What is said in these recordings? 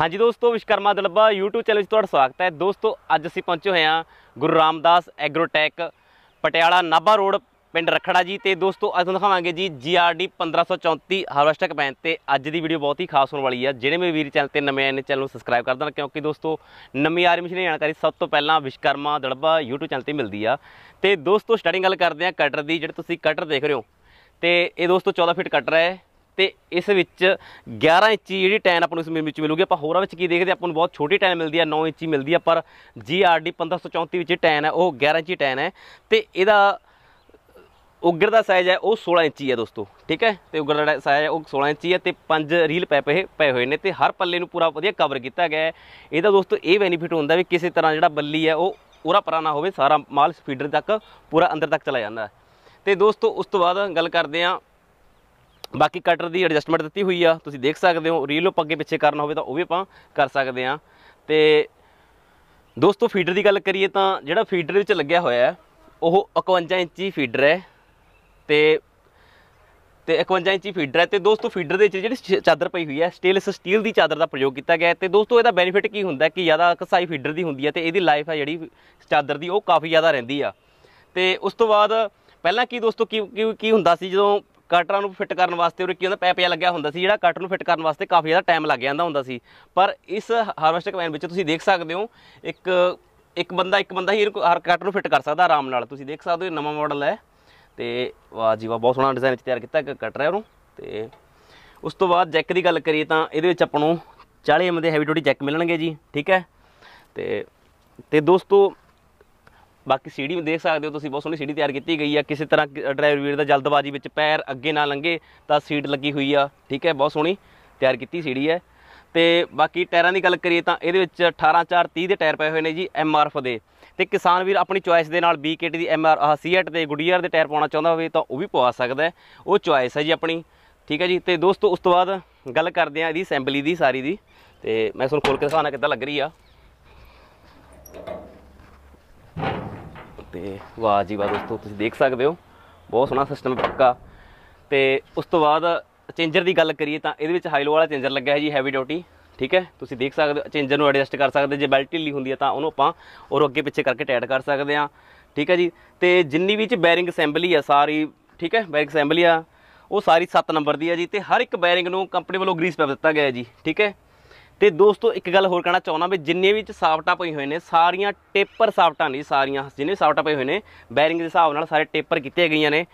ਹਾਂਜੀ ਦੋਸਤੋ Vishwakarma ਦਲੱਬਾ YouTube channel 'ਚ ਤੁਹਾਡਾ ਸਵਾਗਤ ਹੈ ਦੋਸਤੋ ਅੱਜ ਅਸੀਂ ਪਹੁੰਚੇ ਹੋਏ ਹਾਂ ਗੁਰੂ ਰਾਮਦਾਸ ਐਗਰੋਟੈਕ ਪਟਿਆਲਾ ਨਾਭਾ ਰੋਡ ਪਿੰਡ ਰਖੜਾ ਜੀ ਤੇ ਦੋਸਤੋ ਅੱਜ ਦਿਖਾਵਾਂਗੇ ਜੀ GRD 1534 ਹਾਰਵੈਸਟਰ ਕੰਬਾਈਨ ਤੇ ਅੱਜ ਦੀ ਵੀਡੀਓ ਬਹੁਤ ਹੀ ਖਾਸ ਹੋਣ ਵਾਲੀ ਹੈ ਜਿਹੜੇ ਮੇਰੇ ਵੀਰ ਚੈਨਲ ਤੇ ਨਵੇਂ ਆਏ ਨੇ ਚੈਨਲ ਨੂੰ ਸਬਸਕ੍ਰਾਈਬ ਕਰ ਦੇਣਾ ਕਿਉਂਕਿ ਦੋਸਤੋ ਨਵੀਂ ਆਰਮੀ ਮਸ਼ੀਨ ਜਾਣਕਾਰੀ ਸਭ ਤੋਂ ਪਹਿਲਾਂ ਵਿਸ਼ਕਰਮਾ ਦਲਬਾ YouTube ਚੈਨਲ ਤੇ ਮਿਲਦੀ ਆ ਤੇ ਦੋਸਤੋ ਸਟਾਰਟਿੰਗ ਗੱਲ ਕਰਦੇ ਆ ਕਟਰ ਦੀ ਜਿਹੜੇ ਤੁਸੀਂ ਕਟਰ ਦੇਖ ਰਹੇ ਹੋ ਤੇ ਇਹ ਦੋਸਤੋ 14 ਫੀਟ ਕਟਰ ਹੈ ਤੇ ਇਸ ਵਿੱਚ 11 ਇੰਚੀ ਜਿਹੜੀ ਟੈਨ ਆਪਾਂ ਨੂੰ ਇਸ ਵਿੱਚ ਮਿਲੂਗੀ ਆਪਾਂ ਹੋਰਾਂ ਵਿੱਚ ਕੀ ਦੇਖਦੇ ਆਪਾਂ ਨੂੰ ਬਹੁਤ ਛੋਟੀ ਟੈਨ ਮਿਲਦੀ ਆ 9 ਇੰਚੀ ਮਿਲਦੀ ਆ ਪਰ ਜੀਆਰਡੀ 1534 ਵਿੱਚ ਟੈਨ ਹੈ ਉਹ 11 ਇੰਚੀ ਟੈਨ ਹੈ ਤੇ ਇਹਦਾ ਉਗਰ ਦਾ ਸਾਈਜ਼ ਹੈ ਉਹ 16 ਇੰਚੀ ਹੈ ਦੋਸਤੋ ਠੀਕ ਹੈ ਤੇ ਉਗਰ ਦਾ ਸਾਈਜ਼ ਹੈ ਉਹ 16 ਇੰਚੀ ਹੈ ਤੇ ਪੰਜ ਰੀਲ ਪੈ ਪਏ ਪਏ ਹੋਏ ਨੇ ਤੇ ਹਰ ਪੱਲੇ ਨੂੰ ਪੂਰਾ ਵਧੀਆ ਕਵਰ ਕੀਤਾ ਗਿਆ ਹੈ ਇਹਦਾ ਦੋਸਤੋ ਇਹ ਬੈਨੀਫਿਟ ਹੁੰਦਾ ਵੀ ਕਿਸੇ ਤਰ੍ਹਾਂ ਜਿਹੜਾ ਬੱਲੀ ਹੈ ਉਹ ਉਰਾ ਪਰਾ ਨਾ ਹੋਵੇ ਸਾਰਾ ਮਾਲ ਸਪੀਡਰ ਤੱਕ ਪੂਰਾ ਅੰਦਰ ਤੱਕ ਚਲਾ ਜਾਂਦਾ ਤੇ ਦੋਸਤੋ ਉਸ ਤੋਂ ਬਾਅਦ ਗੱਲ ਕਰਦੇ ਆਂ ਬਾਕੀ ਕਟਰ ਦੀ ਐਡਜਸਟਮੈਂਟ ਦਿੱਤੀ ਹੋਈ ਆ ਤੁਸੀਂ ਦੇਖ ਸਕਦੇ ਹੋ ਰੀਲ ਉਹ ਅੱਗੇ ਪਿੱਛੇ ਕਰਨਾ ਹੋਵੇ ਤਾਂ ਉਹ ਵੀ ਆਪਾਂ ਕਰ ਸਕਦੇ ਆ ਤੇ ਦੋਸਤੋ ਫੀਡਰ ਦੀ ਗੱਲ ਕਰੀਏ ਤਾਂ ਜਿਹੜਾ ਫੀਡਰ ਵਿੱਚ ਲੱਗਿਆ ਹੋਇਆ ਹੈ ਉਹ 51 ਇੰਚੀ ਫੀਡਰ ਹੈ ਤੇ ਤੇ 51 ਇੰਚੀ ਫੀਡਰ ਹੈ ਤੇ ਦੋਸਤੋ ਫੀਡਰ ਦੇ ਵਿੱਚ ਜਿਹੜੀ ਚਾਦਰ ਪਈ ਹੋਈ ਹੈ ਸਟੇਨਲੈਸ ਸਟੀਲ ਦੀ ਚਾਦਰ ਦਾ ਪ੍ਰਯੋਗ ਕੀਤਾ ਗਿਆ ਤੇ ਦੋਸਤੋ ਇਹਦਾ ਬੈਨੀਫਿਟ ਕੀ ਹੁੰਦਾ ਕਿ ਜ਼ਿਆਦਾ ਕਸਾਈ ਫੀਡਰ ਦੀ ਹੁੰਦੀ ਹੈ ਤੇ ਇਹਦੀ ਲਾਈਫ ਹੈ ਜਿਹੜੀ ਚਾਦਰ ਦੀ ਉਹ ਕਾਫੀ ਜ਼ਿਆਦਾ ਰਹਿੰਦੀ ਆ ਤੇ ਉਸ ਤੋਂ ਬਾਅਦ ਪਹਿਲਾਂ ਕੀ ਦੋਸਤੋ ਕੀ ਕੀ ਹੁੰਦਾ ਸੀ ਜਦੋਂ ਕਟਰਾਂ ਨੂੰ ਫਿੱਟ ਕਰਨ ਵਾਸਤੇ ਉਹ ਕੀ ਹੁੰਦਾ ਪੈਪ ਜਿਹਾ ਲੱਗਿਆ ਹੁੰਦਾ ਸੀ ਜਿਹੜਾ ਕਟਰ ਨੂੰ ਫਿੱਟ ਕਰਨ ਵਾਸਤੇ ਕਾਫੀ ਜ਼ਿਆਦਾ ਟਾਈਮ ਲੱਗ ਜਾਂਦਾ ਹੁੰਦਾ ਸੀ ਪਰ ਇਸ ਹਾਰਵੈਸਟਰ ਕਮੈਨ ਵਿੱਚ ਤੁਸੀਂ ਦੇਖ ਸਕਦੇ ਹੋ ਇੱਕ ਇੱਕ ਬੰਦਾ ਇੱਕ ਬੰਦਾ ਹੀ ਹਰ ਕਟਰ ਨੂੰ ਫਿੱਟ ਕਰ ਸਕਦਾ ਆਰਾਮ ਨਾਲ ਤੁਸੀਂ ਦੇਖ ਸਕਦੇ ਹੋ ਨਵਾਂ ਮਾਡਲ ਹੈ ਤੇ ਵਾਹ ਜੀ ਵਾਹ ਬਹੁਤ ਸੋਹਣਾ ਡਿਜ਼ਾਈਨ ਵਿੱਚ ਤਿਆਰ ਕੀਤਾ ਇੱਕ ਕਟਰ ਹੈ ਉਹਨੂੰ ਤੇ ਉਸ ਤੋਂ ਬਾਅਦ ਜੈਕ ਦੀ ਗੱਲ ਕਰੀਏ ਤਾਂ ਇਹਦੇ ਵਿੱਚ ਆਪਾਂ ਨੂੰ 40 ਐਮ ਦੇ ਹੈਵੀ ਡਿਊਟੀ ਜੈਕ ਮਿਲਣਗੇ ਜੀ ਠੀਕ ਹੈ ਤੇ ਤੇ ਦੋਸਤੋ ਬਾਕੀ ਸੀੜੀ ਵੀ ਦੇਖ ਸਕਦੇ ਹੋ ਤੁਸੀਂ ਬਹੁਤ ਸੋਹਣੀ ਸੀੜੀ ਤਿਆਰ ਕੀਤੀ ਗਈ ਆ ਕਿਸੇ ਤਰ੍ਹਾਂ ਡਰਾਈਵਰ ਵੀਰ ਦਾ ਜਲਦਬਾਜ਼ੀ ਵਿੱਚ ਪੈਰ ਅੱਗੇ ਨਾ ਲੰਗੇ ਤਾਂ ਸੀਟ ਲੱਗੀ ਹੋਈ ਆ ਠੀਕ ਹੈ ਬਹੁਤ ਸੋਹਣੀ ਤਿਆਰ ਕੀਤੀ ਸੀੜੀ ਹੈ ਤੇ ਬਾਕੀ ਟਾਇਰਾਂ ਦੀ ਗੱਲ ਕਰੀਏ ਤਾਂ ਇਹਦੇ ਵਿੱਚ 18 4 30 ਦੇ ਟਾਇਰ ਪਏ ਹੋਏ ਨੇ ਜੀ ਐਮ ਆਰ ਐਫ ਦੇ ਤੇ ਕਿਸਾਨ ਵੀਰ ਆਪਣੀ ਚੁਆਇਸ ਦੇ ਨਾਲ BKT ਦੀ ਐਮ ਆਰ ਆਹ ਸੀਐਟ ਤੇ ਗੁਡੀਅਰ ਦੇ ਟਾਇਰ ਪਾਉਣਾ ਚਾਹੁੰਦਾ ਹੋਵੇ ਤਾਂ ਉਹ ਵੀ ਪਵਾ ਸਕਦਾ ਹੈ ਉਹ ਚੁਆਇਸ ਹੈ ਜੀ ਆਪਣੀ ਠੀਕ ਹੈ ਜੀ ਤੇ ਦੋਸਤੋ ਉਸ ਤੋਂ ਬਾਅਦ ਗੱਲ ਕਰਦੇ ਆ ਇਹਦੀ ਅਸੈਂਬਲੀ ਦੀ ਸਾਰੀ ਦੀ ਤੇ ਮੈਂ ਤੁਹਾਨੂੰ ਖੋਲ ਕੇ ਦਿਖਾਣਾ ਕਿੱਦਾਂ ਲੱਗ ਰਹੀ ਆ ਤੇ ਵਾਹ ਜੀ ਵਾਹ ਦੋਸਤੋ ਤੁਸੀਂ ਦੇਖ ਸਕਦੇ ਹੋ ਬਹੁਤ ਸੋਹਣਾ ਸਿਸਟਮ ਪੱਕਾ ਤੇ ਉਸ ਤੋਂ ਬਾਅਦ ਚੇਂਜਰ ਦੀ ਗੱਲ ਕਰੀਏ ਤਾਂ ਇਹਦੇ ਵਿੱਚ ਹਾਈਲੋ ਵਾਲਾ ਚੇਂਜਰ ਲੱਗਿਆ ਹੈ ਜੀ ਹੈਵੀ ਡਿਊਟੀ ਠੀਕ ਹੈ ਤੁਸੀਂ ਦੇਖ ਸਕਦੇ ਹੋ ਚੇਂਜਰ ਨੂੰ ਐਡਜਸਟ ਕਰ ਸਕਦੇ ਜੇ ਬੈਲਟ ਢਿੱਲੀ ਹੁੰਦੀ ਹੈ ਤਾਂ ਉਹਨੂੰ ਆਪਾਂ ਔਰ ਅੱਗੇ ਪਿੱਛੇ ਕਰਕੇ ਟਾਈਟ ਕਰ ਸਕਦੇ ਆ ਠੀਕ ਹੈ ਜੀ ਤੇ ਜਿੰਨੀ ਵੀ ਚ ਬੈਰਿੰਗ ਅਸੈਂਬਲੀ ਆ ਸਾਰੀ ਠੀਕ ਹੈ ਬੈਰਿੰਗ ਅਸੈਂਬਲੀ ਆ ਉਹ ਸਾਰੀ 7 ਨੰਬਰ ਦੀ ਆ ਜੀ ਤੇ ਹਰ ਇੱਕ ਬੈਰਿੰਗ ਨੂੰ ਕੰਪਨੀ ਵੱਲੋਂ ਗ੍ਰੀਸ ਪਾ ਦਿੱਤਾ ਗਿਆ ਹੈ ਜੀ ਠੀਕ ਹੈ ਤੇ ਦੋਸਤੋ ਇੱਕ ਗੱਲ ਹੋਰ ਕਹਿਣਾ ਚਾਹੁੰਦਾ ਵੀ ਜਿੰਨੇ ਵਿੱਚ ਸਾਫਟਾਂ ਪਈ ਹੋਏ ਨੇ ਸਾਰੀਆਂ ਟੇਪਰ ਸਾਫਟਾਂ ਨਹੀਂ ਸਾਰੀਆਂ ਜਿੰਨੇ ਸਾਫਟਾਂ ਪਈ ਹੋਏ ਨੇ ਬੈਰਿੰਗ ਦੇ ਹਿਸਾਬ ਨਾਲ ਸਾਰੇ ਟੇਪਰ ਕੀਤੇ ਗਈਆਂ ਨੇ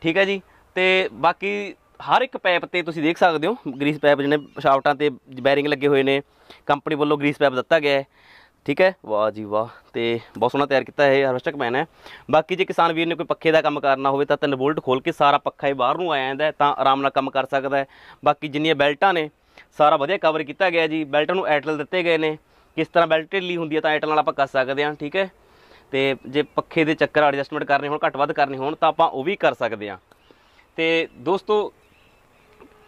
ਠੀਕ ਹੈ ਜੀ ਤੇ ਬਾਕੀ ਹਰ ਇੱਕ ਪੈਪ ਤੇ ਤੁਸੀਂ ਦੇਖ ਸਕਦੇ ਹੋ ਗ੍ਰੀਸ ਪੈਪ ਜਿਹਨੇ ਸਾਫਟਾਂ ਤੇ ਬੈਰਿੰਗ ਲੱਗੇ ਹੋਏ ਨੇ ਕੰਪਨੀ ਵੱਲੋਂ ਗ੍ਰੀਸ ਪੈਪ ਦਿੱਤਾ ਗਿਆ ਹੈ ਠੀਕ ਹੈ ਵਾਹ ਜੀ ਵਾਹ ਤੇ ਬਹੁਤ ਸੋਹਣਾ ਤਿਆਰ ਕੀਤਾ ਹੈ ਹਾਰਵੈਸਟਕ ਮੈਨ ਹੈ ਬਾਕੀ ਜੇ ਕਿਸਾਨ ਵੀਰ ਨੇ ਕੋਈ ਪੱਖੇ ਦਾ ਕੰਮ ਕਰਨਾ ਹੋਵੇ ਤਾਂ ਤਿੰਨ ਬੋਲਟ ਖੋਲ ਕੇ ਸਾਰਾ ਪੱਖਾ ਹੀ ਬਾਹਰ ਨੂੰ ਆ ਜਾਂਦਾ ਤਾਂ ਆਰਾਮ ਨਾਲ ਕੰਮ ਕਰ ਸਕਦਾ ਹੈ ਬਾਕੀ ਜਿੰਨੀਆਂ ਬੈਲਟਾਂ ਨੇ ਸਾਰਾ ਵਧੀਆ ਕਵਰ ਕੀਤਾ ਗਿਆ ਜੀ ਬੈਲਟ ਨੂੰ ਐਟਲ ਦਿੱਤੇ ਗਏ ਨੇ ਕਿਸ ਤਰ੍ਹਾਂ ਬੈਲਟ ਢਿੱਲੀ ਹੁੰਦੀ ਹੈ ਤਾਂ ਐਟਲ ਨਾਲ ਆਪਾਂ ਕੱਸ ਸਕਦੇ ਹਾਂ ਠੀਕ ਹੈ ਤੇ ਜੇ ਪੱਖੇ ਦੇ ਚੱਕਰ ਐਡਜਸਟਮੈਂਟ ਕਰਨੇ ਹੋਣ ਘੱਟ ਵੱਧ ਕਰਨੇ ਹੋਣ ਤਾਂ ਆਪਾਂ ਉਹ ਵੀ ਕਰ ਸਕਦੇ ਹਾਂ ਤੇ ਦੋਸਤੋ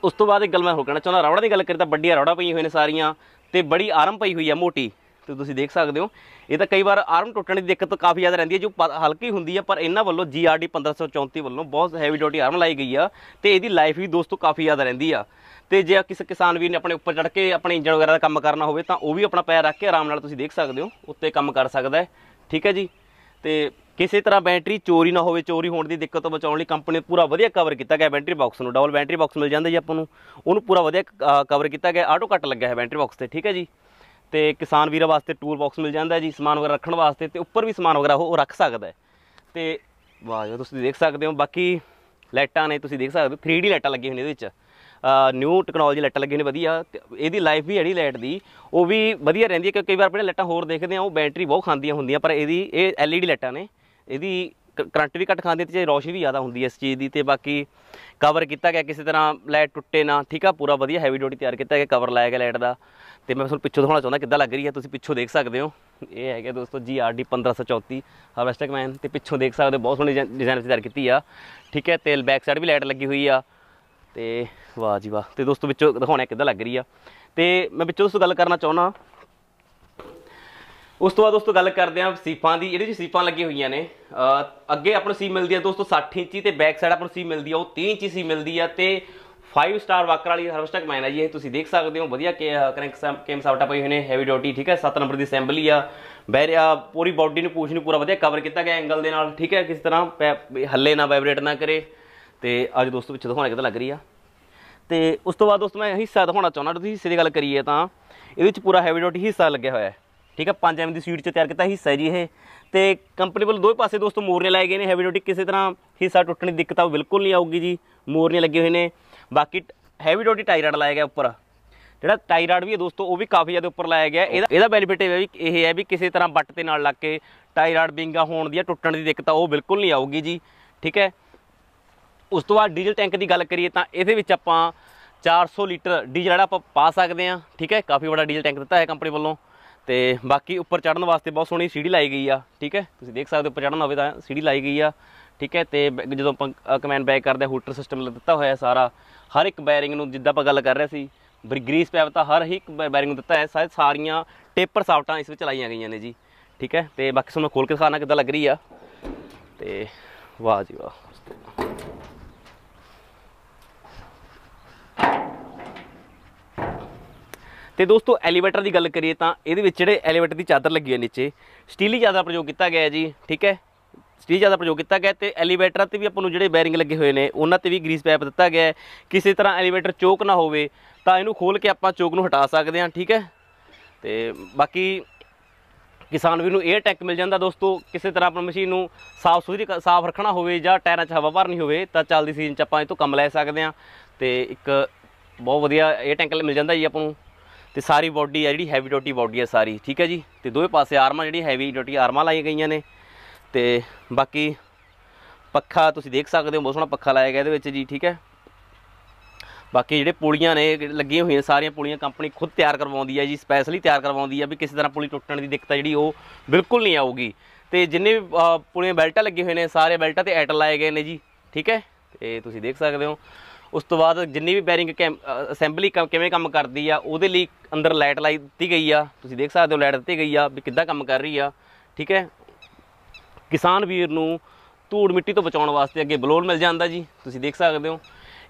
ਉਸ ਤੋਂ ਬਾਅਦ ਇੱਕ ਗੱਲ ਮੈਂ ਹੋਰ ਕਹਿਣਾ ਚਾਹੁੰਦਾ ਰੌੜਾ ਦੀ ਗੱਲ ਕਰੀ ਤਾਂ ਵੱਡੀਆਂ ਰੌੜਾ ਪਈਆਂ ਹੋਈਆਂ ਨੇ ਸਾਰੀਆਂ ਤੇ ਬੜੀ ਆਰਮ ਪਈ ਹੋਈ ਹੈ ਮੋਟੀ ਤੇ ਤੁਸੀਂ ਦੇਖ ਸਕਦੇ ਹੋ ਇਹ ਤਾਂ ਕਈ ਵਾਰ ਆਰਮ ਟੁੱਟਣ ਦੀ ਦਿੱਕਤ ਕਾਫੀ ਜ਼ਿਆਦਾ ਰਹਿੰਦੀ ਹੈ ਜੋ ਹਲਕੀ ਹੁੰਦੀ ਹੈ ਪਰ ਇਹਨਾਂ ਵੱਲੋਂ ਜੀਆਰਡੀ 1534 ਵੱਲੋਂ ਬਹੁਤ ਹੈਵੀ ਡਿਊਟੀ ਆਰਮ ਲਾਈ ਗਈ ਆ ਤੇ ਇਹਦੀ ਲਾਈਫ ਵੀ ਦੋਸਤੋ ਕਾਫੀ ਜ਼ਿਆਦਾ ਰਹਿੰਦੀ ਆ ਤੇ ਜੇ ਕਿਸੇ ਕਿਸਾਨ ਵੀਰ ਨੇ ਆਪਣੇ ਉੱਪਰ ਚੜ ਕੇ ਆਪਣੇ ਇੰਜਨ ਵਗੈਰਾ ਦਾ ਕੰਮ ਕਰਨਾ ਹੋਵੇ ਤਾਂ ਉਹ ਵੀ ਆਪਣਾ ਪੈਰ ਰੱਖ ਕੇ ਆਰਾਮ ਨਾਲ ਤੁਸੀਂ ਦੇਖ ਸਕਦੇ ਹੋ ਉੱਤੇ ਕੰਮ ਕਰ ਸਕਦਾ ਹੈ ਠੀਕ ਹੈ ਜੀ ਤੇ ਕਿਸੇ ਤਰ੍ਹਾਂ ਬੈਟਰੀ ਚੋਰੀ ਨਾ ਹੋਵੇ ਚੋਰੀ ਹੋਣ ਦੀ ਦਿੱਕਤ ਤੋਂ ਬਚਾਉਣ ਲਈ ਕੰਪਨੀ ਨੇ ਪੂਰਾ ਵਧੀਆ ਕਵਰ ਕੀਤਾ ਗਿਆ ਬੈਟਰੀ ਬਾਕਸ ਨੂੰ ਡਬਲ ਬੈਟਰੀ ਬਾਕਸ ਮਿਲ ਜਾਂਦਾ ਜੀ ਆਪਾਂ ਨੂੰ ਉਹਨੂੰ ਪੂਰਾ ਵਧੀਆ ਕਵਰ ਕੀਤਾ ਗਿਆ ਆਟੋ ਕੱਟ ਲੱਗਿਆ ਹੈ ਬੈਟਰੀ ਬਾਕਸ ਤੇ ਠੀਕ ਹੈ ਜੀ ਤੇ ਕਿਸਾਨ ਵੀਰਾਂ ਵਾਸਤੇ ਟੂਲ ਬਾਕਸ ਮਿਲ ਜਾਂਦਾ ਜੀ ਸਮਾਨ ਵਗੈਰਾ ਰੱਖਣ ਵਾਸਤੇ ਤੇ ਉੱਪਰ ਵੀ ਸਮਾਨ ਵਗੈਰਾ ਉਹ ਰੱਖ ਸਕਦਾ ਤੇ ਵਾਹ ਜੀ ਤੁਸੀਂ ਦੇਖ ਸਕਦੇ ਹੋ ਬਾਕੀ ਲਾਈਟਾਂ ਨੇ ਤੁਸੀਂ ਦੇਖ ਸਕਦੇ ਹੋ 3D ਲਾਈਟਾਂ ਲੱਗੀਆਂ ਹੋਈਆਂ ਇਹਦੇ ਵਿੱਚ ਨਿਊ ਟੈਕਨੋਲੋਜੀ ਲਾਈਟਾਂ ਲੱਗੀਆਂ ਨੇ ਵਧੀਆ ਇਹਦੀ ਲਾਈਫ ਵੀ ਜਿਹੜੀ ਲਾਈਟ ਦੀ ਉਹ ਵੀ ਵਧੀਆ ਰਹਿੰਦੀ ਹੈ ਕਿਉਂਕਿ ਕਈ ਵਾਰ ਆਪਣੇ ਲਾਈਟਾਂ ਹੋਰ ਦੇਖਦੇ ਆ ਉਹ ਬੈਟਰੀ ਬਹੁਤ ਖਾਂਦੀਆਂ ਹੁੰਦੀਆਂ ਪਰ ਇਹਦੀ ਇਹ ਐਲਈਡੀ ਲਾਈਟਾਂ ਨੇ ਇਹਦੀ ਕਰੰਟ ਵੀ ਘੱਟ ਖਾਂਦੀ ਤੇ ਚਾਹੇ ਰੌਸ਼ਨੀ ਵੀ ਜ਼ਿਆਦਾ ਹੁੰਦੀ ਹੈ ਇਸ ਚੀਜ਼ ਦੀ ਤੇ ਬਾਕੀ ਕਵਰ ਕੀਤਾ ਗਿਆ ਕਿਸੇ ਤਰ੍ਹਾਂ ਲਾਈਟ ਟੁੱਟੇ ਨਾ ਠੀਕ ਆ ਪੂਰਾ ਵਧੀਆ ਹੈਵੀ ਡਿਊਟੀ ਤਿਆਰ ਕੀਤਾ ਗਿਆ ਕਵਰ ਲਾਇਆ ਗਿਆ ਲਾਈਟ ਦਾ ਤੇ ਮੈਂ ਤੁਹਾਨੂੰ ਪਿੱਛੋਂ ਦਿਖਾਉਣਾ ਚਾਹੁੰਦਾ ਕਿੱਦਾਂ ਲੱਗ ਰਹੀ ਹੈ ਤੁਸੀਂ ਪਿੱਛੋਂ ਦੇਖ ਸਕਦੇ ਹੋ ਇਹ ਹੈਗਾ ਦੋਸਤੋ ਡੀ 1534 ਹਾਰਵੈਸਟਿਕ ਮੈਨ ਤੇ ਪਿੱਛੋਂ ਦੇਖ ਸਕਦੇ ਬਹੁਤ ਸੋਹਣੀ ਡਿਜ਼ਾਈਨ ਵਿੱਚ ਤਿਆਰ ਕੀਤੀ ਆ ਠੀਕ ਹੈ ਤੇਲ ਬੈਕ ਸਾਈਡ ਵੀ ਲਾਈਟ ਲੱਗੀ ਹੋਈ ਆ ਤੇ ਵਾਹ ਜੀ ਵਾਹ ਤੇ ਦੋਸਤੋ ਵਿੱਚੋਂ ਦਿਖਾਉਣਾ ਕਿੱਦਾਂ ਲੱਗ ਰਹੀ ਆ ਤੇ ਮੈਂ ਵਿੱਚੋਂ ਦੋਸਤੋ ਗੱਲ ਕਰਨਾ ਚਾਹੁੰਦਾ ਉਸ ਤੋਂ ਬਾਅਦ ਦੋਸਤੋ ਗੱਲ ਕਰਦੇ ਆਂ ਸੀਪਾਂ ਦੀ ਇਹਦੇ ਜੀ ਸੀਪਾਂ ਲੱਗੀ ਹੋਈਆਂ ਨੇ ਅੱਗੇ ਆਪਾਂ ਨੂੰ ਮਿਲਦੀ ਆ ਦੋਸਤੋ 60 ਇੰਚੀ ਤੇ ਬੈਕ ਸਾਈਡ ਆਪਾਂ ਨੂੰ ਮਿਲਦੀ ਆ ਉਹ 30 ਇੰਚੀ ਸੀ ਮਿਲਦੀ ਆ ਤੇ 5 ਸਟਾਰ ਵਾਕਰ ਵਾਲੀ ਹਰਵਸਟਕ ਮੈਨ ਹੈ ਜੀ ਇਹ ਤੁਸੀਂ ਦੇਖ ਸਕਦੇ ਹੋ ਵਧੀਆ ਕਰੈਂਕ ਕੇਮ ਸਾਵਟਾ ਪਈ ਹੋਈ ਨੇ ਹੈਵੀ ਡਿਊਟੀ ਠੀਕ ਹੈ 7 ਨੰਬਰ ਦੀ ਅਸੈਂਬਲੀ ਆ ਬੈਰਿਆ ਪੂਰੀ ਬਾਡੀ ਨੂੰ ਪੂਛ ਨੂੰ ਪੂਰਾ ਵਧੀਆ ਕਵਰ ਕੀਤਾ ਗਿਆ ਐਂਗਲ ਦੇ ਨਾਲ ਠੀਕ ਹੈ ਕਿਸ ਤਰ੍ਹਾਂ ਹੱਲੇ ਨਾ ਵਾਈਬ੍ਰੇਟ ਨਾ ਕਰੇ ਤੇ ਅੱਜ ਦੋਸਤੋ ਪਿੱਛੇ ਦਿਖਾਉਣਾ ਕਿਦਾਂ ਲੱਗ ਰਹੀ ਆ ਤੇ ਉਸ ਤੋਂ ਬਾਅਦ ਦੋਸਤੋ ਮੈਂ ਹਿੱਸਾ ਦਿਖਾਉਣਾ ਚਾਹੁੰਦਾ ਤੁਸੀਂ ਸਿੱਧੀ ਗੱਲ ਕਰੀਏ ਤਾਂ ਇਹਦੇ ਵਿੱਚ ਪੂਰਾ ਹੈਵੀ ਡਿਊਟੀ ਹਿੱਸਾ ਲੱਗਿਆ ਹੋਇਆ ਹੈ ਠੀਕ ਹੈ 5 ਐਮ ਦੀ ਸੀਟ 'ਚ ਤਿਆਰ ਕੀਤਾ ਹਿੱਸਾ ਜੀ ਇਹ ਤੇ ਕੰਪਨੀ ਵੱਲੋਂ ਦੋਵੇਂ ਪਾਸੇ ਦੋਸਤੋ ਮੋਰਨੇ ਲਾਏ ਗਏ ਨੇ ਹੈਵੀ ਡਿਊਟੀ ਕਿਸੇ ਤਰ੍ਹਾਂ ਹਿੱਸਾ ਟੁੱਟਣ ਦੀ ਦਿੱਕਤ ਆ ਬਿਲਕੁਲ ਨਹੀਂ ਆਊਗੀ ਜੀ ਮੋਰਨੇ ਲੱਗੇ ਹੋਏ ਨੇ ਬਾਕੀ ਹੈਵੀ ਡਿਊਟੀ ਟਾਈ ਰਾਡ ਲਾਇਆ ਗਿਆ ਉੱਪਰ ਜਿਹੜਾ ਟਾਈ ਰਾਡ ਵੀ ਹੈ ਦੋਸਤੋ ਉਹ ਵੀ ਕਾਫੀ ਜ਼ਿਆਦਾ ਉੱਪਰ ਲਾਇਆ ਗਿਆ ਇਹਦਾ ਇਹਦਾ ਬੈਨੀਫਿਟ ਇਹ ਹੈ ਵੀ ਇਹ ਹੈ ਵੀ ਕਿਸੇ ਤਰ੍ਹਾਂ ਬੱਟ ਤੇ ਨਾਲ ਲੱਗ ਕੇ ਟਾਈ ਰਾਡ ਬਿੰਗਾ ਹੋਣ ਦੀ ਜਾਂ ਟੁੱਟਣ ਦੀ ਦਿੱਕਤ ਉਹ ਬਿਲਕੁਲ ਨਹੀਂ ਆਊਗੀ ਜੀ ਠੀਕ ਹੈ ਉਸ ਤੋਂ ਬਾਅਦ ਡੀਜ਼ਲ ਟੈਂਕ ਦੀ ਗੱਲ ਕਰੀਏ ਤਾਂ ਇਹਦੇ ਵਿੱਚ ਆਪਾਂ 400 ਲੀਟਰ ਡੀਜ਼ਲ ਜਿਹੜਾ ਆਪਾਂ ਪਾ ਸਕਦੇ ਆ ਠੀਕ ਹੈ ਕਾਫੀ ਵੱਡਾ ਡੀਜ਼ਲ ਟੈਂਕ ਦਿੱਤਾ ਹੈ ਕੰਪਨੀ ਵੱਲੋਂ ਤੇ ਬਾਕੀ ਉੱਪਰ ਚੜਨ ਵਾਸਤੇ ਬਹੁਤ ਸੋਹਣੀ ਸੀੜੀ ਲਾਈ ਗਈ ਆ ਠੀਕ ਹੈ ਤੁਸੀਂ ਦੇਖ ਸਕਦੇ ਹੋ ਉੱਪਰ ਚੜਨ ਹੋਵੇ ਤਾਂ ਸੀੜੀ ਲਾਈ ਗਈ ਆ ਠੀਕ ਹੈ ਤੇ ਜਦੋਂ ਆਪਾਂ ਕਮੈਂਡ ਬੈਕ ਕਰਦੇ ਹੂਟਰ ਸਿਸਟਮ ਦਿੱਤਾ ਹੋਇਆ ਸਾਰਾ ਹਰ ਇੱਕ ਬੈਰਿੰਗ ਨੂੰ ਜਿੱਦਾਂ ਆਪਾਂ ਗੱਲ ਕਰ ਰਹੇ ਸੀ ਗ੍ਰੀਸ ਪੈਪ ਤਾਂ ਹਰ ਇੱਕ ਬੈਰਿੰਗ ਨੂੰ ਦਿੱਤਾ ਹੈ ਸਾਰੀਆਂ ਟੇਪਰ ਸਾਫਟਾਂ ਇਸ ਵਿੱਚ ਲਾਈਆਂ ਗਈਆਂ ਨੇ ਜੀ ਠੀਕ ਹੈ ਤੇ ਬਾਕੀ ਤੁਹਾਨੂੰ ਖੋਲ ਕੇ ਦਿਖਾਣਾ ਕਿੱਦਾਂ ਲੱਗ ਰਹੀ ਆ ਤੇ ਵਾਹ ਜੀ ਵਾਹ ਤੇ ਦੋਸਤੋ ਐਲੀਵੇਟਰ ਦੀ ਗੱਲ ਕਰੀਏ ਤਾਂ ਇਹਦੇ ਵਿੱਚ ਜਿਹੜੇ ਐਲੀਵੇਟਰ ਦੀ ਚਾਦਰ ਲੱਗੀ ਹੈ ਨੀਚੇ ਸਟੀਲ ਹੀ ਜ਼ਿਆਦਾ ਪ੍ਰਯੋਗ ਕੀਤਾ ਗਿਆ ਹੈ ਜੀ ਠੀਕ ਹੈ ਸਟੀਲ ਜਿਆਦਾ ਪ੍ਰਯੋਗ ਕੀਤਾ ਗਿਆ ਤੇ ਐਲੀਵੇਟਰਾਂ ਤੇ ਵੀ ਆਪਾਂ ਨੂੰ ਜਿਹੜੇ ਬੈਰਿੰਗ ਲੱਗੇ ਹੋਏ ਨੇ ਉਹਨਾਂ ਤੇ ਵੀ ਗਰੀਸ ਪੈਪ ਦਿੱਤਾ ਗਿਆ ਕਿਸੇ ਤਰ੍ਹਾਂ ਐਲੀਵੇਟਰ ਚੋਕ ਨਾ ਹੋਵੇ ਤਾਂ ਇਹਨੂੰ ਖੋਲ ਕੇ ਆਪਾਂ ਚੋਕ ਨੂੰ ਹਟਾ ਸਕਦੇ ਹਾਂ ਠੀਕ ਹੈ ਤੇ ਬਾਕੀ ਕਿਸਾਨ ਵੀ ਨੂੰ 에어 ਟੈਕ ਮਿਲ ਜਾਂਦਾ ਦੋਸਤੋ ਕਿਸੇ ਤਰ੍ਹਾਂ ਆਪਣੀ ਮਸ਼ੀਨ ਨੂੰ ਸਾਫ ਸੁਥਰੀ ਸਾਫ ਰੱਖਣਾ ਹੋਵੇ ਜਾਂ ਟਾਇਰਾਂ 'ਚ ਹਵਾ ਭਰਨੀ ਹੋਵੇ ਤਾਂ ਚੱਲਦੀ ਸੀਜ਼ਨ 'ਚ ਆਪਾਂ ਇਹ ਤੋਂ ਕੰਮ ਲੈ ਸਕਦੇ ਹਾਂ ਤੇ ਇੱਕ ਬਹੁਤ ਵਧੀਆ 에어 ਟੈਂਕ ਮਿਲ ਜਾਂਦਾ ਜੀ ਆਪਾਂ ਨੂੰ ਤੇ ਸਾਰੀ ਬਾਡੀ ਆ ਜਿਹੜੀ ਹੈਵੀ ਡਿਊਟੀ ਬਾਡੀ ਆ ਸਾਰੀ ਠੀਕ ਹੈ ਜੀ ਤੇ ਦੋਵੇਂ ਪਾਸੇ ਆਰਮਾਂ ਜਿਹੜੀ ਹੈਵੀ ਡਿਊਟੀ ਆਰਮਾਂ ਲਾਈਆਂ ਗਈਆਂ ਨੇ ਤੇ ਬਾਕੀ ਪੱਖਾ ਤੁਸੀਂ ਦੇਖ ਸਕਦੇ ਹੋ ਬਹੁਤ ਸੋਹਣਾ ਪੱਖਾ ਲਾਇਆ ਗਿਆ ਇਹਦੇ ਵਿੱਚ ਜੀ ਠੀਕ ਹੈ ਬਾਕੀ ਜਿਹੜੇ ਪੁਲੀਆਂ ਨੇ ਲੱਗੀਆਂ ਹੋਈਆਂ ਸਾਰੀਆਂ ਪੁਲੀਆਂ ਕੰਪਨੀ ਖੁਦ ਤਿਆਰ ਕਰਵਾਉਂਦੀ ਹੈ ਜੀ ਸਪੈਸ਼ਲੀ ਤਿਆਰ ਕਰਵਾਉਂਦੀ ਹੈ ਵੀ ਕਿਸੇ ਤਰ੍ਹਾਂ ਪੁਲੀ ਟੁੱਟਣ ਦੀ ਦਿੱਕਤ ਜਿਹੜੀ ਉਹ ਬਿਲਕੁਲ ਨਹੀਂ ਆਊਗੀ ਤੇ ਜਿੰਨੇ ਪੁਲੀਆਂ ਬੈਲਟਾਂ ਲੱਗੇ ਹੋਏ ਨੇ ਸਾਰੇ ਬੈਲਟਾਂ ਤੇ ਐਟਲ ਲਾਏ ਗਏ ਨੇ ਜੀ ਠੀਕ ਹੈ ਤੇ ਤੁਸੀਂ ਦੇਖ ਸਕਦੇ ਹੋ ਉਸ ਤੋਂ ਬਾਅਦ ਜਿੰਨੀ ਵੀ ਬੈਰਿੰਗ ਅਸੈਂਬਲੀ ਕਿਵੇਂ ਕੰਮ ਕਰਦੀ ਆ ਉਹਦੇ ਲਈ ਅੰਦਰ ਲਾਈਟ ਲਾਈ ਦਿੱਤੀ ਗਈ ਆ ਤੁਸੀਂ ਦੇਖ ਸਕਦੇ ਹੋ ਲਾਈਟ ਦਿੱਤੀ ਗਈ ਆ ਵੀ ਕਿੱਦਾਂ ਕੰਮ ਕਰ ਰਹੀ ਆ ਠੀਕ ਹੈ ਕਿਸਾਨ ਵੀਰ ਨੂੰ ਧੂੜ ਮਿੱਟੀ ਤੋਂ ਬਚਾਉਣ ਵਾਸਤੇ ਅੱਗੇ ਬਲੋਰ ਮਿਲ ਜਾਂਦਾ ਜੀ ਤੁਸੀਂ ਦੇਖ ਸਕਦੇ ਹੋ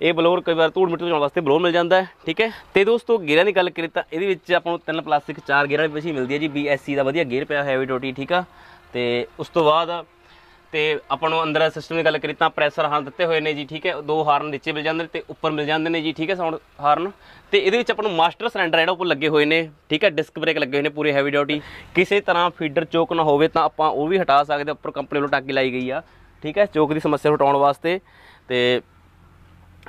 ਇਹ ਬਲੋਰ ਕਈ ਵਾਰ ਧੂੜ ਮਿੱਟੀ ਤੋਂ ਬਚਾਉਣ ਵਾਸਤੇ ਬਲੋਰ ਮਿਲ ਜਾਂਦਾ ਠੀਕ ਹੈ ਤੇ ਦੋਸਤੋ ਗੇਰਾਂ ਦੀ ਗੱਲ ਕਰੀ ਤਾਂ ਇਹਦੇ ਵਿੱਚ ਆਪਾਂ ਨੂੰ ਤਿੰਨ ਪਲਾਸਟਿਕ ਚਾਰ ਗੇਰਾਂ ਵੀ ਮਿਲਦੀ ਹੈ ਜੀ ਬੀਐਸਸੀ ਦਾ ਵਧੀਆ ਗੇਰ ਪਿਆ ਹੈਵੀ ਡੋਟੀ ਠੀਕ ਆ ਤੇ ਉਸ ਤੋਂ ਬਾਅਦ ਤੇ ਆਪਾਂ ਨੂੰ ਅੰਦਰ ਸਿਸਟਮ ਦੀ ਗੱਲ ਕਰੀ ਤਾਂ ਪ੍ਰੈਸ਼ਰ ਹਾਰਨ ਦਿੱਤੇ ਹੋਏ ਨੇ ਜੀ ਠੀਕ ਹੈ ਦੋ ਹਾਰਨ ਨੀਚੇ ਮਿਲ ਜਾਂਦੇ ਨੇ ਤੇ ਉੱਪਰ ਮਿਲ ਜਾਂਦੇ ਨੇ ਜੀ ਠੀਕ ਹੈ ਸਾਊਂਡ ਹਾਰਨ ਤੇ ਇਹਦੇ ਵਿੱਚ ਆਪਾਂ ਨੂੰ ਮਾਸਟਰ ਸਿਲੰਡਰ ਜਿਹੜਾ ਉੱਪਰ ਲੱਗੇ ਹੋਏ ਨੇ ਠੀਕ ਹੈ ਡਿਸਕ ਬ੍ਰੇਕ ਲੱਗੇ ਹੋਏ ਨੇ ਪੂਰੇ ਹੈਵੀ ਡਿਊਟੀ ਕਿਸੇ ਤਰ੍ਹਾਂ ਫੀਡਰ ਚੋਕ ਨਾ ਹੋਵੇ ਤਾਂ ਆਪਾਂ ਉਹ ਵੀ ਹਟਾ ਸਕਦੇ ਉੱਪਰ ਕੰਪਨੀ ਵੱਲੋਂ ਟਾਕੀ ਲਾਈ ਗਈ ਆ ਠੀਕ ਹੈ ਚੋਕ ਦੀ ਸਮੱਸਿਆ ਹਟਾਉਣ ਵਾਸਤੇ ਤੇ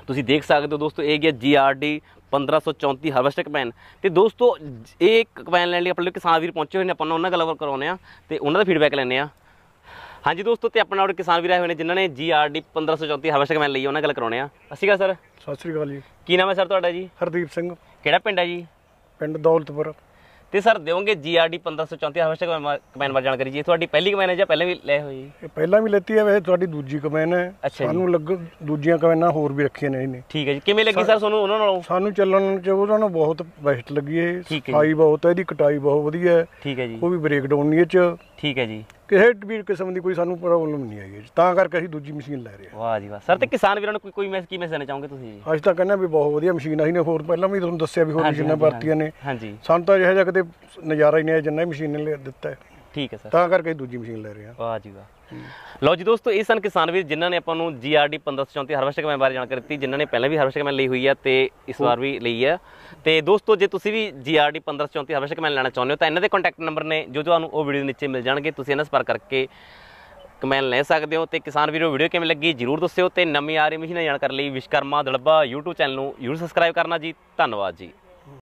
ਤੁਸੀਂ ਦੇਖ ਸਕਦੇ ਹੋ ਦੋਸਤੋ ਇਹ ਗਿਆ ਡੀ 1534 ਹਾਰਵੈਸਟਰ ਕਪੈਨ ਤੇ ਦੋਸਤੋ ਇਹ ਕਪੈਨ ਲੈਣ ਲਈ ਆਪਣੇ ਕਿਸਾਨ ਵੀਰ ਪਹੁੰਚੇ ਹੋਏ ਨੇ ਆਪਾਂ ਉਹਨਾਂ ਨਾਲ ਗੱਲਬਾਤ ਕਰਾਉਨੇ ਆ ਤੇ ਉਹਨਾਂ ਦਾ ਫੀਡਬੈਕ ਲੈਣੇ ਆ ਹਾਂਜੀ ਦੋਸਤੋ ਤੇ ਆਪਣਾ ਉਹ ਕਿਸਾਨ ਵੀਰ ਆਏ ਹੋਏ ਨੇ ਜਿਨ੍ਹਾਂ ਨੇ ਜੀਆਰਡੀ 1534 ਹਾਰਵੈਸਟ ਕਮੈਨ ਲਈ ਉਹਨਾਂ ਨਾਲ ਗੱਲ ਕਰਾਉਣੇ ਆ ਅਸੀਂ ਕਾ ਸਰ ਸਤਿ ਸ੍ਰੀ ਅਕਾਲ ਜੀ ਕੀ ਨਾਮ ਹੈ ਸਰ ਤੁਹਾਡਾ ਜੀ ਹਰਦੀਪ ਸਿੰਘ ਕਿਹੜਾ ਪਿੰਡ ਹੈ ਜੀ ਪਿੰਡ ਦੌਲਤਪੁਰ ਤੇ ਸਰ ਦਿਓਗੇ ਜੀਆਰਡੀ 1534 ਹਾਰਵੈਸਟ ਕਮੈਨ ਬਾਰੇ ਜਾਣਕਾਰੀ ਜੀ ਤੁਹਾਡੀ ਪਹਿਲੀ ਕਮੈਨ ਹੈ ਜਾਂ ਪਹਿਲਾਂ ਵੀ ਲੈ ਹੋਈ ਇਹ ਪਹਿਲਾਂ ਵੀ ਲੈਤੀ ਹੈ ਵੈਸੇ ਤੁਹਾਡੀ ਦੂਜੀ ਕਮੈਨ ਹੈ ਸਾਨੂੰ ਲੱਗ ਦੂਜੀਆਂ ਕਮੈਨਾਂ ਹੋਰ ਵੀ ਰੱਖੀਆਂ ਨੇ ਇਹਨੇ ਠੀਕ ਹੈ ਜੀ ਕਿਵੇਂ ਲੱਗੀ ਸਰ ਤੁਹਾਨੂੰ ਉਹਨਾਂ ਨਾਲੋਂ ਸਾਨੂੰ ਚੱਲਣ ਚ ਉਹਨਾਂ ਨੂੰ ਬਹੁਤ ਬੈਸਟ ਲੱਗੀ ਇਹ ਸਫਾਈ ਬਹੁਤ ਹੈ ਇਹਦੀ ਕਟਾਈ ਬਹੁਤ ਵਧੀਆ ਹੈ ਠੀਕ ਹੈ ਜੀ ਉਹ ਵੀ ਬ੍ਰੇਕਡਾਊਨ ਨਹੀਂ ਇਹ ਚ ਠੀਕ ਹੈ ਜੀ ਕਿਸੇ ਵੀ ਕਿਸਮ ਦੀ ਕੋਈ ਸਾਨੂੰ ਪ੍ਰੋਬਲਮ ਨਹੀਂ ਆਈ ਹੈ ਜੀ। ਤਾਂ ਕਰਕੇ ਅਸੀਂ ਦੂਜੀ ਮਸ਼ੀਨ ਲੈ ਰਹੇ ਹਾਂ ਵਾਹ ਜੀ ਵਾਹ ਸਰ ਤੇ ਕਿਸਾਨ ਵੀਰਾਂ ਨੂੰ ਕੋਈ ਕੋਈ ਮੈਸੇਜ ਕੀ ਮੈਸੇਜ ਦੇਣਾ ਚਾਹੋਗੇ ਤੁਸੀਂ ਜੀ ਅੱਜ ਤਾਂ ਕਹਿੰਦੇ ਵੀ ਬਹੁਤ ਵਧੀਆ ਮਸ਼ੀਨ ਆਹੀ ਨੇ ਹੋਰ ਪਹਿਲਾਂ ਵੀ ਤੁਹਾਨੂੰ ਦੱਸਿਆ ਵੀ ਹੋਰ ਹਾਂਜੀ, ਮਸ਼ੀਨਾਂ ਵਰਤੀਆਂ ਨੇ ਹਾਂਜੀ ਸਾਨੂੰ ਤਾਂ ਜਿਹੜਾ ਜਿਹਾ ਕਿਤੇ ਨਜ਼ਾਰਾ ਹੀ ਨਹੀਂ ਆਇਆ ਜਿੰਨਾ ਮਸ਼ੀਨ ਨੇ ਲੈ ਦਿੱਤਾ ਹੈ ਠੀਕ ਹੈ ਸਰ ਤਾਂ ਕਰਕੇ ਦੂਜੀ ਮਸ਼ੀਨ ਲੈ ਰਹੇ ਆ ਵਾਹ ਜੀ ਵਾਹ ਲਓ ਜੀ ਦੋਸਤੋ ਇਹ ਸਨ ਕਿਸਾਨ ਵੀਰ ਜਿਨ੍ਹਾਂ ਨੇ ਆਪਾਂ ਨੂੰ ਜੀਆਰਡੀ 1534 ਹਾਰਵੈਸਟਰ ਕਮੈਨ ਬਾਰੇ ਜਾਣਕਾਰੀ ਦਿੱਤੀ ਜਿਨ੍ਹਾਂ ਨੇ ਪਹਿਲਾਂ ਵੀ ਹਾਰਵੈਸਟਰ ਕਮੈਨ ਲਈ ਹੋਈ ਹੈ ਤੇ ਇਸ ਵਾਰ ਵੀ ਲਈ ਹੈ ਤੇ ਦੋਸਤੋ ਜੇ ਤੁਸੀਂ ਵੀ ਜੀਆਰਡੀ 1534 ਹਾਰਵੈਸਟਰ ਕਮੈਨ ਲੈਣਾ ਚਾਹੁੰਦੇ ਹੋ ਤਾਂ ਇਹਨਾਂ ਦੇ ਕੰਟੈਕਟ ਨੰਬਰ ਨੇ ਜੋ ਤੁਹਾਨੂੰ ਉਹ ਵੀਡੀਓ ਦੇ ਨੀਚੇ ਮਿਲ ਜਾਣਗੇ ਤੁਸੀਂ ਇਹਨਾਂ ਸੰਪਰਕ ਕਰਕੇ ਕਮੈਨ ਲੈ ਸਕਦੇ ਹੋ ਤੇ ਕਿਸਾਨ ਵੀਰੋ ਵੀਡੀਓ ਕਿਵੇਂ ਲੱਗੀ ਜਰੂਰ ਦੱਸਿਓ ਤੇ ਨਵੀਂ ਆ ਰਹੀ ਮਸ਼ੀਨਾਂ ਜਾਣਕਾਰੀ ਲਈ ਵਿਸ਼ਕਰਮਾ ਦਲਬਾ YouTube ਚੈਨਲ ਨੂੰ ਜਰੂਰ ਸਬਸਕ੍ਰਾਈਬ ਕਰਨਾ ਜੀ ਧੰਨਵਾਦ ਜੀ